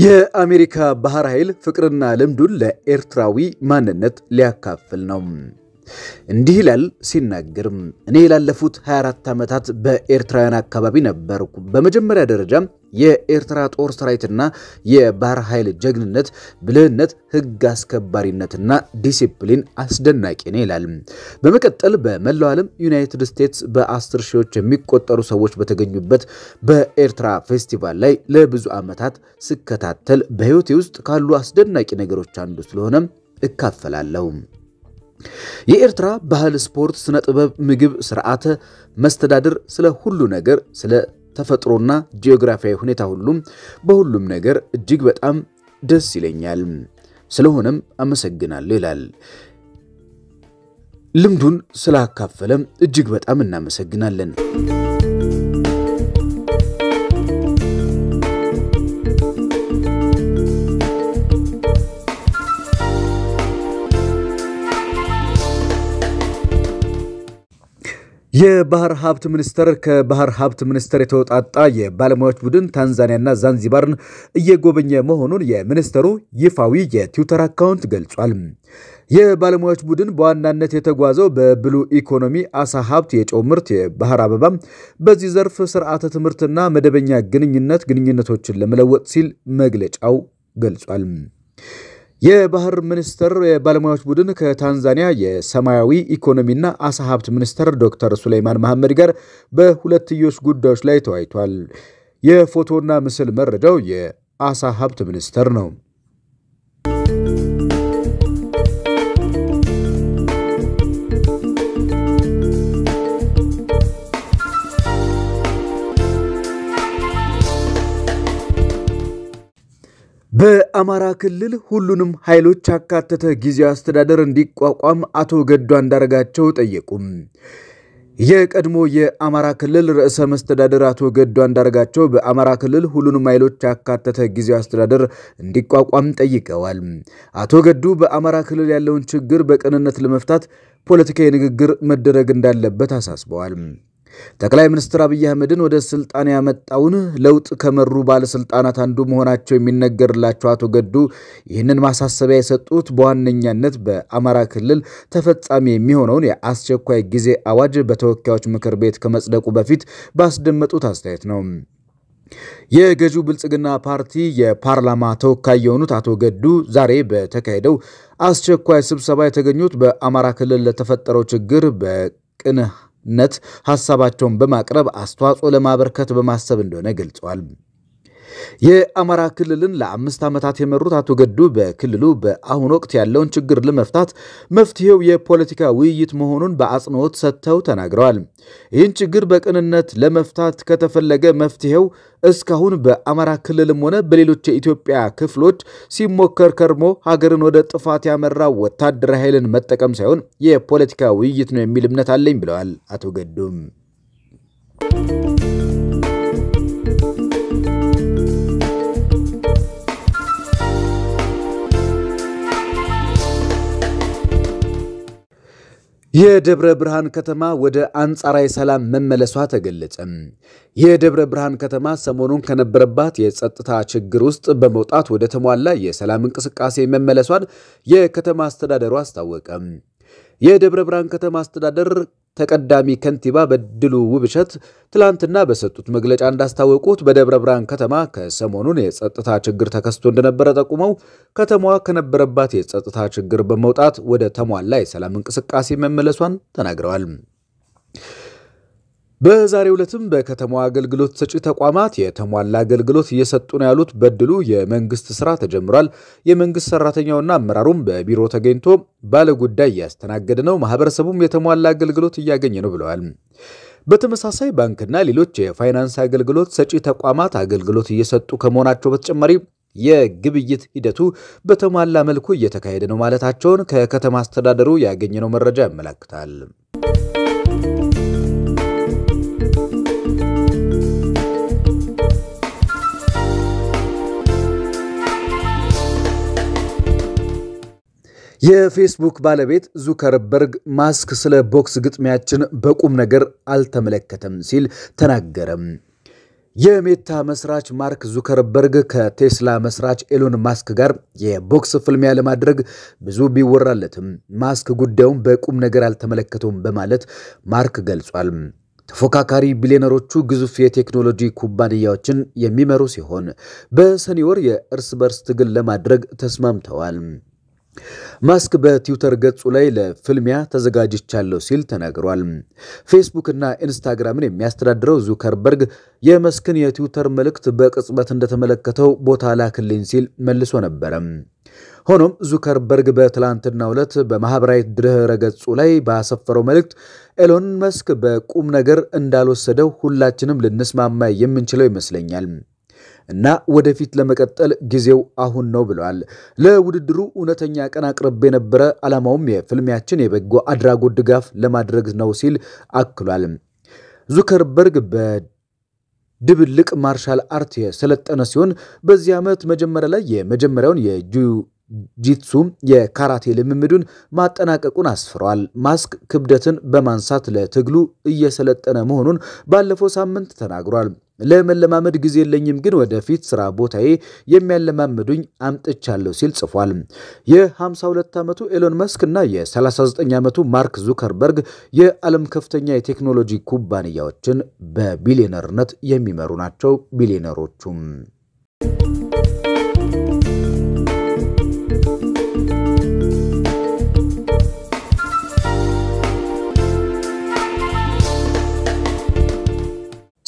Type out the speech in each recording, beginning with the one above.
የአሜሪካ ባህር ኃይል ፍቅርና ልምዱን ለኤርትራዊ ማንነት ሊያካፍል ነው። እንዲህ ይላል ሲናገርም፣ እኔ ላለፉት 24 ዓመታት በኤርትራውያን አካባቢ ነበርኩ። በመጀመሪያ ደረጃ የኤርትራ ጦር ሰራዊትና የባህር ኃይል ጀግንነት፣ ብልህነት፣ ህግ አስከባሪነትና ዲሲፕሊን አስደናቂ ነው ይላል። በመቀጠል በመላው ዓለም ዩናይትድ ስቴትስ በአስር ሺዎች የሚቆጠሩ ሰዎች በተገኙበት በኤርትራ ፌስቲቫል ላይ ለብዙ ዓመታት ስከታተል በህይወቴ ውስጥ ካሉ አስደናቂ ነገሮች አንዱ ስለሆነ እካፈላለሁ። የኤርትራ ባህል፣ ስፖርት፣ ስነ ጥበብ፣ ምግብ፣ ስርዓተ መስተዳድር፣ ስለ ሁሉ ነገር ስለ ተፈጥሮና ጂኦግራፊያዊ ሁኔታ ሁሉም በሁሉም ነገር እጅግ በጣም ደስ ይለኛል። ስለሆነም አመሰግናለሁ ይላል። ልምዱን ስላካፈለም እጅግ በጣም እናመሰግናለን። የባህር ሀብት ሚኒስቴር ከባህር ሀብት ሚኒስቴር የተውጣጣ የባለሙያዎች ቡድን ታንዛኒያና ዛንዚባርን እየጎበኘ መሆኑን የሚኒስቴሩ ይፋዊ የትዊተር አካውንት ገልጿል። የባለሙያዎች ቡድን በዋናነት የተጓዘው በብሉ ኢኮኖሚ፣ አሳ ሀብት፣ የጨው ምርት፣ የባህር አበባ፣ በዚህ ዘርፍ ስርዓተ ትምህርትና መደበኛ ግንኙነት ግንኙነቶችን ለመለወጥ ሲል መግለጫው ገልጿል። የባህር ሚኒስቴር የባለሙያዎች ቡድን ከታንዛኒያ የሰማያዊ ኢኮኖሚና አሳ ሀብት ሚኒስትር ዶክተር ሱሌይማን መሐመድ ጋር በሁለትዮሽ ጉዳዮች ላይ ተወያይቷል። የፎቶና ምስል መረጃው የአሳ ሀብት ሚኒስቴር ነው። በአማራ ክልል ሁሉንም ኃይሎች ያካተተ ጊዜያዊ አስተዳደር እንዲቋቋም አቶ ገዱ አንዳርጋቸው ጠየቁም። የቀድሞ የአማራ ክልል ርዕሰ መስተዳደር አቶ ገዱ አንዳርጋቸው በአማራ ክልል ሁሉንም ኃይሎች ያካተተ ጊዜያዊ አስተዳደር እንዲቋቋም ጠይቀዋል። አቶ ገዱ በአማራ ክልል ያለውን ችግር በቅንነት ለመፍታት ፖለቲካዊ ንግግር መደረግ እንዳለበት አሳስበዋል። ጠቅላይ ሚኒስትር አብይ አህመድን ወደ ስልጣን ያመጣውን ለውጥ ከመሩ ባለስልጣናት አንዱ መሆናቸው የሚነገርላቸው አቶ ገዱ ይህንን ማሳሰቢያ የሰጡት በዋነኛነት በአማራ ክልል ተፈጻሚ የሚሆነውን የአስቸኳይ ጊዜ አዋጅ በተወካዮች ምክር ቤት ከመጽደቁ በፊት ባስደመጡት አስተያየት ነው። የገዢው ብልጽግና ፓርቲ የፓርላማ ተወካይ የሆኑት አቶ ገዱ ዛሬ በተካሄደው አስቸኳይ ስብሰባ የተገኙት በአማራ ክልል ለተፈጠረው ችግር በቅንህ ነት ሀሳባቸውን በማቅረብ አስተዋጽኦ ለማበርከት በማሰብ እንደሆነ ገልጸዋል። የአማራ ክልልን ለአምስት ዓመታት የመሩት አቶ ገዱ በክልሉ በአሁኑ ወቅት ያለውን ችግር ለመፍታት መፍትሄው የፖለቲካ ውይይት መሆኑን በአጽንኦት ሰጥተው ተናግረዋል። ይህን ችግር በቅንነት ለመፍታት ከተፈለገ መፍትሄው እስካሁን በአማራ ክልልም ሆነ በሌሎች የኢትዮጵያ ክፍሎች ሲሞከር ከርሞ ሀገርን ወደ ጥፋት ያመራ ወታደራዊ ኃይልን መጠቀም ሳይሆን የፖለቲካ ውይይት ነው የሚል እምነት አለኝ ብለዋል አቶ ገዱም። የደብረ ብርሃን ከተማ ወደ አንጻራዊ ሰላም መመለሷ ተገለጸ። የደብረ ብርሃን ከተማ ሰሞኑን ከነበረባት የጸጥታ ችግር ውስጥ በመውጣት ወደ ተሟላ የሰላም እንቅስቃሴ መመለሷን የከተማ አስተዳደሩ አስታወቀ። የደብረ ብርሃን ከተማ አስተዳደር ተቀዳሚ ከንቲባ በድሉ ውብሸት ትላንትና በሰጡት መግለጫ እንዳስታወቁት በደብረ ብርሃን ከተማ ከሰሞኑን የጸጥታ ችግር ተከስቶ እንደነበረ ጠቁመው ከተማዋ ከነበረባት የጸጥታ ችግር በመውጣት ወደ ተሟላ የሰላም እንቅስቃሴ መመለሷን ተናግረዋል። በዛሬው ዕለትም በከተማዋ አገልግሎት ሰጪ ተቋማት የተሟላ አገልግሎት እየሰጡ ነው ያሉት በድሉ የመንግስት ስራ ተጀምሯል። የመንግስት ሰራተኛውና አመራሩም በቢሮ ተገኝቶ ባለጉዳይ እያስተናገደ ነው፣ ማህበረሰቡም የተሟላ አገልግሎት እያገኘ ነው ብለዋል። በተመሳሳይ ባንክና ሌሎች የፋይናንስ አገልግሎት ሰጪ ተቋማት አገልግሎት እየሰጡ ከመሆናቸው በተጨማሪ የግብይት ሂደቱ በተሟላ መልኩ እየተካሄደ ነው ማለታቸውን ከከተማ አስተዳደሩ ያገኘነው መረጃ ያመላክታል። የፌስቡክ ባለቤት ዙከርበርግ ማስክ ስለ ቦክስ ግጥሚያችን በቁም ነገር አልተመለከተም ሲል ተናገረም። የሜታ መስራች ማርክ ዙከርበርግ ከቴስላ መስራች ኤሎን ማስክ ጋር የቦክስ ፍልሚያ ለማድረግ ብዙ ቢወራለትም ማስክ ጉዳዩን በቁም ነገር አልተመለከተውም በማለት ማርክ ገልጿል። ተፎካካሪ ቢሊዮነሮቹ ግዙፍ የቴክኖሎጂ ኩባንያዎችን የሚመሩ ሲሆን በሰኔ ወር የእርስ በርስ ትግል ለማድረግ ተስማምተዋል። ማስክ በትዊተር ገጹ ላይ ለፍልሚያ ተዘጋጅቻለሁ ሲል ተናግሯል። ፌስቡክና ኢንስታግራምን የሚያስተዳድረው ዙከርበርግ የመስክን የትዊተር መልእክት በቅጽበት እንደተመለከተው ቦታ ላክልኝ ሲል መልሶ ነበረ። ሆኖም ዙከርበርግ በትላንትናው ዕለት በማኅበራዊ ድረ ገጹ ላይ ባሰፈረው መልእክት ኤሎን መስክ በቁም ነገር እንዳልወሰደው ሁላችንም ልንስማማ የምንችለው ይመስለኛል እና ወደፊት ለመቀጠል ጊዜው አሁን ነው ብለዋል። ለውድድሩ እውነተኛ ቀን አቅርብ የነበረ ዓላማውም የፍልሚያችን የበጎ አድራጎት ድጋፍ ለማድረግ ነው ሲል አክሏል። ዙከርበርግ በድብልቅ ማርሻል አርት የሰለጠነ ሲሆን በዚህ ዓመት መጀመሪያ ላይ የመጀመሪያውን የጁጂትሱ የካራቴ ልምምዱን ማጠናቀቁን አስፍሯል። ማስክ ክብደትን በማንሳት ለትግሉ እየሰለጠነ መሆኑን ባለፈው ሳምንት ተናግሯል። ለመለማመድ ጊዜ የለኝም፣ ግን ወደፊት ስራ ቦታዬ የሚያለማምዱኝ አምጥቻለሁ ሲል ጽፏል። የ52 ዓመቱ ኤሎን መስክ እና የ39 ዓመቱ ማርክ ዙከርበርግ የዓለም ከፍተኛ የቴክኖሎጂ ኩባንያዎችን በቢሊዮነርነት የሚመሩ ናቸው። ቢሊዮነሮቹም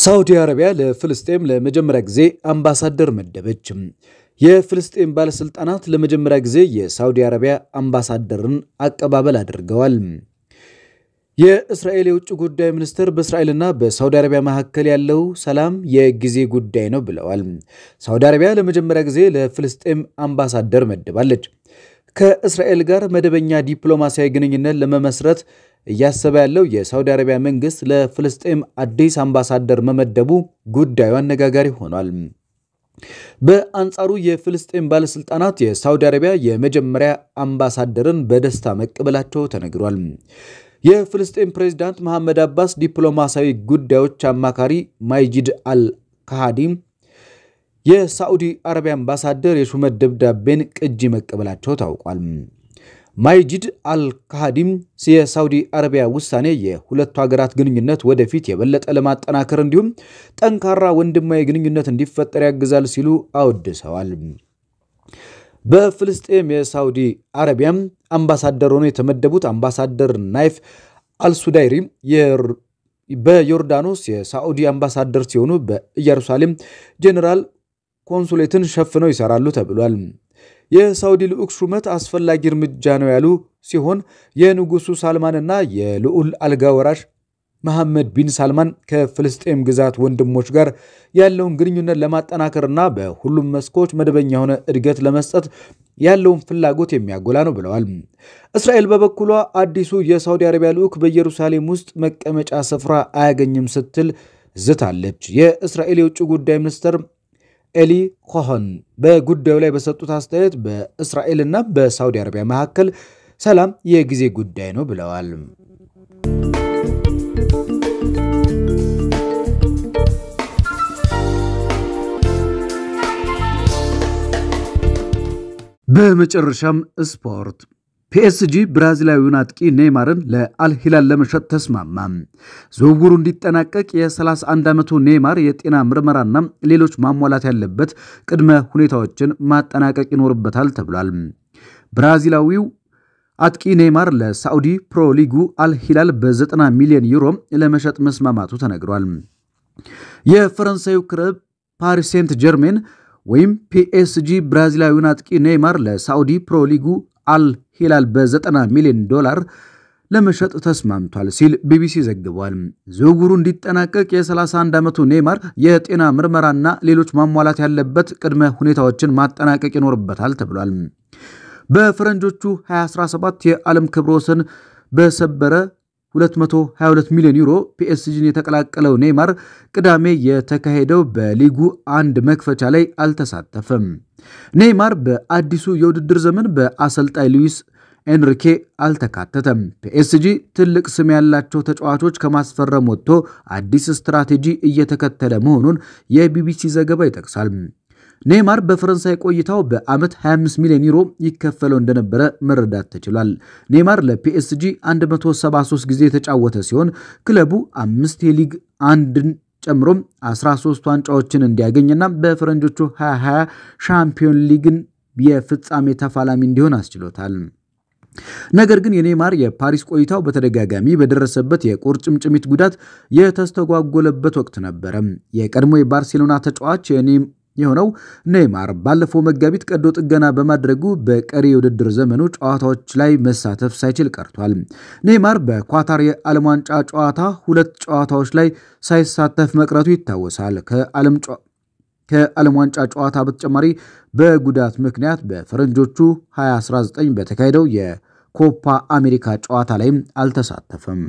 ሳውዲ አረቢያ ለፍልስጤም ለመጀመሪያ ጊዜ አምባሳደር መደበች። የፍልስጤም ባለሥልጣናት ለመጀመሪያ ጊዜ የሳውዲ አረቢያ አምባሳደርን አቀባበል አድርገዋል። የእስራኤል የውጭ ጉዳይ ሚኒስትር በእስራኤልና በሳውዲ አረቢያ መካከል ያለው ሰላም የጊዜ ጉዳይ ነው ብለዋል። ሳውዲ አረቢያ ለመጀመሪያ ጊዜ ለፍልስጤም አምባሳደር መድባለች። ከእስራኤል ጋር መደበኛ ዲፕሎማሲያዊ ግንኙነት ለመመስረት እያሰበ ያለው የሳውዲ አረቢያ መንግስት ለፍልስጤም አዲስ አምባሳደር መመደቡ ጉዳዩ አነጋጋሪ ሆኗል። በአንጻሩ የፍልስጤም ባለስልጣናት የሳውዲ አረቢያ የመጀመሪያ አምባሳደርን በደስታ መቀበላቸው ተነግሯል። የፍልስጤን ፕሬዝዳንት መሐመድ አባስ ዲፕሎማሲያዊ ጉዳዮች አማካሪ ማይጂድ አል ካሃዲም የሳዑዲ አረቢያ አምባሳደር የሹመት ደብዳቤን ቅጂ መቀበላቸው ታውቋል። ማይጂድ አልካሃዲም የሳውዲ አረቢያ ውሳኔ የሁለቱ ሀገራት ግንኙነት ወደፊት የበለጠ ለማጠናከር እንዲሁም ጠንካራ ወንድማዊ ግንኙነት እንዲፈጠር ያግዛል ሲሉ አወድሰዋል። በፍልስጤም የሳውዲ አረቢያም አምባሳደር ሆነው የተመደቡት አምባሳደር ናይፍ አልሱዳይሪ በዮርዳኖስ የሳዑዲ አምባሳደር ሲሆኑ በኢየሩሳሌም ጄኔራል ኮንሱሌትን ሸፍነው ይሰራሉ ተብሏል። የሳውዲ ልዑክ ሹመት አስፈላጊ እርምጃ ነው ያሉ ሲሆን የንጉሱ ሳልማንና የልዑል አልጋ ወራሽ መሐመድ ቢን ሳልማን ከፍልስጤም ግዛት ወንድሞች ጋር ያለውን ግንኙነት ለማጠናከርና በሁሉም መስኮች መደበኛ የሆነ እድገት ለመስጠት ያለውን ፍላጎት የሚያጎላ ነው ብለዋል። እስራኤል በበኩሏ አዲሱ የሳውዲ አረቢያ ልዑክ በኢየሩሳሌም ውስጥ መቀመጫ ስፍራ አያገኝም ስትል ዝታለች። የእስራኤል የውጭ ጉዳይ ሚኒስትር ኤሊ ኮሆን በጉዳዩ ላይ በሰጡት አስተያየት በእስራኤልና በሳውዲ አረቢያ መካከል ሰላም የጊዜ ጉዳይ ነው ብለዋል። በመጨረሻም ስፖርት ፒኤስጂ ብራዚላዊውን አጥቂ ኔይማርን ለአልሂላል ለመሸጥ ተስማማ። ዝውውሩ እንዲጠናቀቅ የ31 ዓመቱ ኔይማር የጤና ምርመራና ሌሎች ማሟላት ያለበት ቅድመ ሁኔታዎችን ማጠናቀቅ ይኖርበታል ተብሏል። ብራዚላዊው አጥቂ ኔይማር ለሳዑዲ ፕሮሊጉ አልሂላል በ90 ሚሊዮን ዩሮ ለመሸጥ መስማማቱ ተነግሯል። የፈረንሳዩ ክለብ ፓሪስ ሴንት ጀርሜን ወይም ፒኤስጂ ብራዚላዊውን አጥቂ ኔይማር ለሳዑዲ ፕሮሊጉ አል ሂላል በ90 ሚሊዮን ዶላር ለመሸጥ ተስማምቷል ሲል ቢቢሲ ዘግቧል። ዝውውሩ እንዲጠናቀቅ የ31 ዓመቱ ኔይማር የጤና ምርመራና ሌሎች ማሟላት ያለበት ቅድመ ሁኔታዎችን ማጠናቀቅ ይኖርበታል ተብሏል። በፈረንጆቹ 2017 የዓለም ክብረ ወሰን በሰበረ 222 ሚሊዮን ዩሮ ፒኤስጂን የተቀላቀለው ኔይማር ቅዳሜ የተካሄደው በሊጉ አንድ መክፈቻ ላይ አልተሳተፈም። ኔይማር በአዲሱ የውድድር ዘመን በአሰልጣኝ ሉዊስ ኤንሪኬ አልተካተተም። ፒኤስጂ ትልቅ ስም ያላቸው ተጫዋቾች ከማስፈረም ወጥቶ አዲስ ስትራቴጂ እየተከተለ መሆኑን የቢቢሲ ዘገባ ይጠቅሳል። ኔይማር በፈረንሳይ ቆይታው በዓመት 25 ሚሊዮን ዩሮ ይከፈለው እንደነበረ መረዳት ተችሏል። ኔይማር ለፒኤስጂ 173 ጊዜ የተጫወተ ሲሆን ክለቡ አምስት የሊግ አንድን ጨምሮ 13 ዋንጫዎችን እንዲያገኝና በፈረንጆቹ 2020 ሻምፒዮን ሊግን የፍጻሜ ተፋላሚ እንዲሆን አስችሎታል። ነገር ግን የኔይማር የፓሪስ ቆይታው በተደጋጋሚ በደረሰበት የቁርጭምጭሚት ጉዳት የተስተጓጎለበት ወቅት ነበረ። የቀድሞ የባርሴሎና ተጫዋች የሆነው ኔይማር ባለፈው መጋቢት ቀዶ ጥገና በማድረጉ በቀሪ የውድድር ዘመኑ ጨዋታዎች ላይ መሳተፍ ሳይችል ቀርቷል። ኔይማር በኳታር የዓለም ዋንጫ ጨዋታ ሁለት ጨዋታዎች ላይ ሳይሳተፍ መቅረቱ ይታወሳል። ከዓለም ዋንጫ ጨዋታ በተጨማሪ በጉዳት ምክንያት በፈረንጆቹ 2019 በተካሄደው የኮፓ አሜሪካ ጨዋታ ላይም አልተሳተፈም።